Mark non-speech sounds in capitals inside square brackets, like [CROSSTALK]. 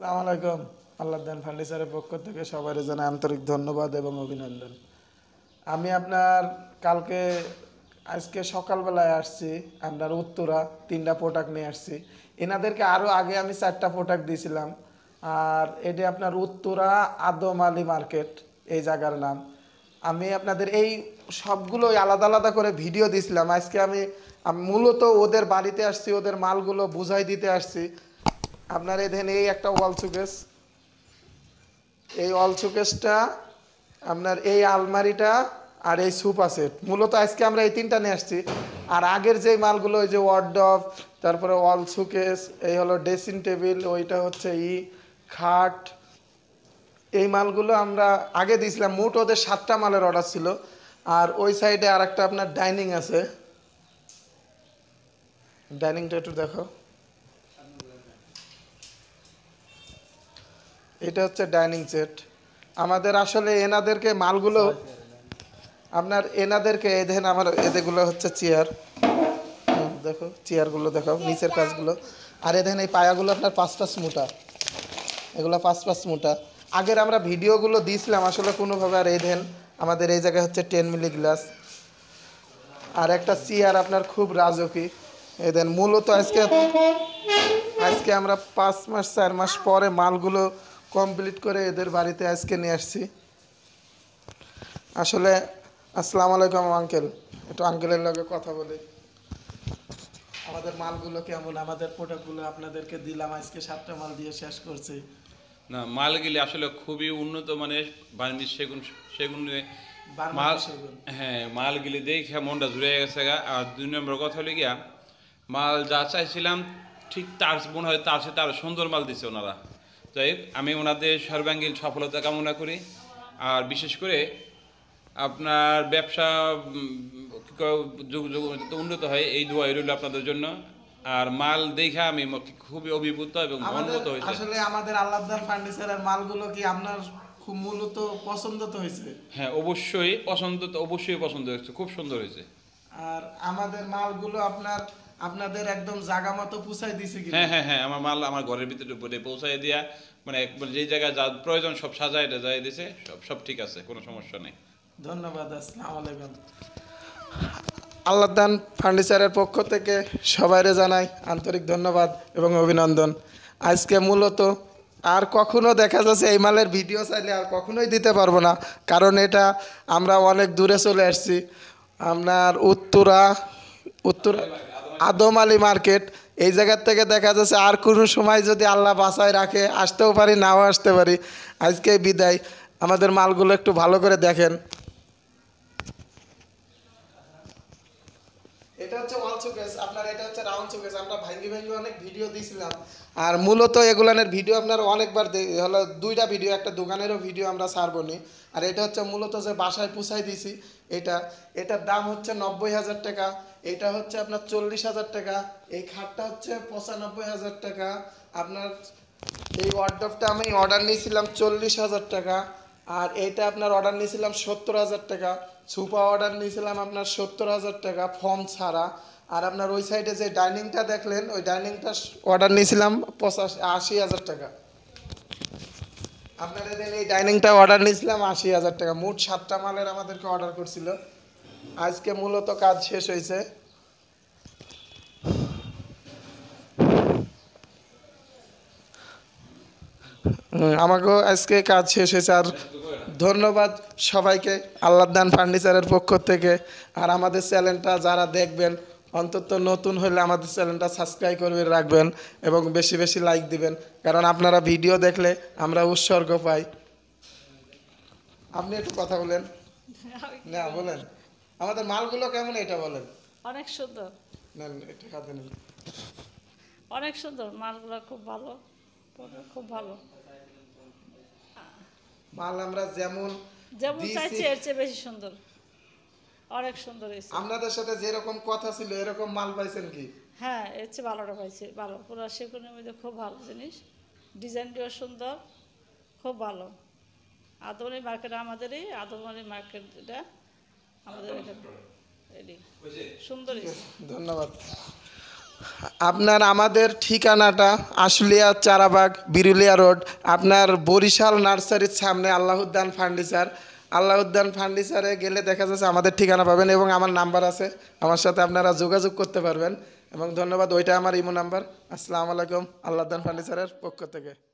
আসসালামু আলাইকুম আল্লাহদান ফার্নিচারের পক্ষ থেকে সবারই জানাই আন্তরিক ধন্যবাদ এবং অভিনন্দন আমি আপনার কালকে আজকে সকালবেলায় আসছি আপনার উত্তরা তিনটা প্রোডাক্ট নিয়ে আসছি এনাদেরকে আরও আগে আমি চারটা প্রোডাক্ট দিয়েছিলাম আর এটি আপনার উত্তরা আদম আলী মার্কেট এই জায়গার নাম আমি আপনাদের এই সবগুলোই আলাদা আলাদা করে ভিডিও দিছিলাম আজকে আমি মূলত ওদের বাড়িতে আসছি ওদের মালগুলো বুঝাই দিতে আসছি আপনার এদেন এই একটা ওয়াল সুকেস এই ওয়াল সুকেসটা আপনার এই আলমারিটা আর এই সুপা সেট মূলত আজকে আমরা এই তিনটা নিয়ে আসছি আর আগের যে মালগুলো ওই যে ওয়ার্ডব তারপরে ওয়াল সুকেস এই হলো ড্রেসিং টেবিল ওইটা হচ্ছে ই খাট এই মালগুলো আমরা আগে দিয়েছিলাম মোট ওদের সাতটা মালের অর্ডার ছিল আর ওই সাইডে আর একটা আপনার ডাইনিং আছে ডাইনিংটা একটু দেখো এটা হচ্ছে ডাইনিং সেট আমাদের আসলে এনাদেরকে মালগুলো আপনার এনাদেরকে এই দেখেন আমার এদেরগুলো হচ্ছে চেয়ার দেখো চেয়ারগুলো দেখো নিচের কাজগুলো আর এ দেখেন এই পায়াগুলো আপনার পাঁচ পাঁচ মোটা এগুলো পাঁচ পাঁচ মোটা আগের আমরা ভিডিওগুলো দিয়েছিলাম আসলে কোনোভাবে আর এই দেন আমাদের এই জায়গায় হচ্ছে টেন মিলি গ্লাস আর একটা চেয়ার আপনার খুব রাজকী এ দেন মূলত আজকে আজকে আমরা পাঁচ মাস চার মাস পরে মালগুলো কমপ্লিট করে এদের বাড়িতে আজকে নিয়ে আসছি আসলে আসসালামু আলাইকুম আঙ্কেল একটু আঙ্কেলের লগে কথা বলি আমাদের মালগুলো কেমন আমাদের প্রোডাক্টগুলো আপনাদেরকে দিলাম আজকে সাতটা মাল দিয়ে শেষ করছি না মালগুলি আসলে খুবই উন্নত মানের বার্মি সেগুন সেগুন মাল হ্যাঁ মালগুলি দেখে মনটা জুড়ে গেছে গা আর দুই নম্বর কথা হলে গিয়া মাল যা চাইছিলাম ঠিক তার মনে হয় তার সাথে তার সুন্দর মাল দিছে ওনারা তাই আমি ওনাদের সর্বাঙ্গীন সফলতা কামনা করি আর বিশেষ করে আপনার ব্যবসা যুগ যুগ উন্নত হয় এই দোয়াই রইল আপনাদের জন্য আর মাল দেখে আমি খুবই অভিভূত এবং অনুভূত হয়েছে আসলে আমাদের আল্লাহদান ফার্নিচারের মালগুলো কি আপনার খুব মূলত পছন্দ তো হয়েছে হ্যাঁ অবশ্যই পছন্দ তো অবশ্যই পছন্দ হয়েছে খুব সুন্দর হয়েছে আর আমাদের মালগুলো আপনার আপনাদের একদম জায়গা মতো পৌঁছায় দিছে কি হ্যাঁ হ্যাঁ হ্যাঁ আমার মাল আমার ঘরের ভিতরে উপরে পৌঁছায় দিয়া মানে যে জায়গায় যা প্রয়োজন সব সাজায় যায় দিছে সব সব ঠিক আছে কোনো সমস্যা নেই ধন্যবাদ আসসালামু আলাইকুম আল্লাহদান ফার্নিচারের পক্ষ থেকে সবাইরে জানাই আন্তরিক ধন্যবাদ এবং অভিনন্দন আজকে মূলত আর কখনো দেখা যাচ্ছে এই মালের ভিডিও চাইলে আর কখনোই দিতে পারবো না কারণ এটা আমরা অনেক দূরে চলে আসছি আপনার উত্তরা উত্তরা আদম আলী মার্কেট এই জায়গার থেকে দেখা যাচ্ছে আর কোনো সময় যদি আল্লাহ বাসায় রাখে আসতেও পারি নাও আসতে পারি আজকে বিদায় আমাদের মালগুলো একটু ভালো করে দেখেন এটা হচ্ছে ওয়াল শোকেস আপনার এটা হচ্ছে রাউন্ড শোকেস আমরা ভাঙ্গি ভাঙ্গি অনেক ভিডিও দিয়েছিলাম আর মূলত এগুলানের ভিডিও আপনার অনেকবার হলো দুইটা ভিডিও একটা দোকানেরও ভিডিও আমরা ছাড়বো আর এটা হচ্ছে মূলত যে বাসায় পুষাই দিছি এটা এটার দাম হচ্ছে নব্বই হাজার টাকা এটা হচ্ছে আপনার চল্লিশ হাজার টাকা এই খাটটা হচ্ছে পঁচানব্বই হাজার টাকা আপনার এই ওয়ার্ডটা আমি অর্ডার নিয়েছিলাম চল্লিশ হাজার টাকা আর এটা আপনার অর্ডার নিয়েছিলাম সত্তর হাজার টাকা সুপা অর্ডার নিয়েছিলাম আপনার সত্তর হাজার টাকা ফর্ম ছাড়া আর আপনার ওই সাইডে যে ডাইনিংটা দেখলেন ওই ডাইনিংটা অর্ডার নিয়েছিলাম পঁচাশি আশি হাজার টাকা এদের এই ডাইনিংটা অর্ডার নিয়েছিলাম আশি হাজার টাকা মোট সাতটা মালের আমাদেরকে অর্ডার করছিল আজকে মূলত কাজ শেষ হয়েছে আমাকেও আজকে কাজ শেষ হয়েছে আর ধন্যবাদ সবাইকে আল্লাহদান ফার্নিচারের পক্ষ থেকে আর আমাদের চ্যানেলটা যারা দেখবেন অন্তত নতুন হলে আমাদের চ্যানেলটা সাবস্ক্রাইব করবেন রাখবেন এবং বেশি বেশি লাইক দিবেন কারণ আপনারা ভিডিও দেখলে আমরা উৎসর্গ পাই আপনি একটু কথা বলেন [LAUGHS] না বলেন আমাদের মালগুলো কেমন এটা বলেন অনেক সুন্দর অনেক সুন্দর মালগুলো খুব ভালো খুব ভালো মাল আমরা যেমন যেমন চাইছি এর চেয়ে বেশি সুন্দর অনেক সুন্দর হয়েছে আপনাদের সাথে যেরকম কথা ছিল এরকম মাল পাইছেন কি হ্যাঁ এর চেয়ে ভালোটা পাইছি ভালো পুরো সেগুনের মধ্যে খুব ভালো জিনিস ডিজাইনটিও সুন্দর খুব ভালো আদমনি মার্কেট আমাদেরই আদমনি মার্কেটটা আমাদের এখানে সুন্দর ধন্যবাদ আপনার আমাদের ঠিকানাটা আশুলিয়া চারাবাগ বিরুলিয়া রোড আপনার বরিশাল নার্সারির সামনে আল্লাহুদ্দান ফার্নিচার আল্লাহুদ্দান ফার্নিচারে গেলে দেখা যাচ্ছে আমাদের ঠিকানা পাবেন এবং আমার নাম্বার আছে আমার সাথে আপনারা যোগাযোগ করতে পারবেন এবং ধন্যবাদ ওইটা আমার ইমো নাম্বার আসসালামু আলাইকুম আল্লাহদ্দান ফার্নিচারের পক্ষ থেকে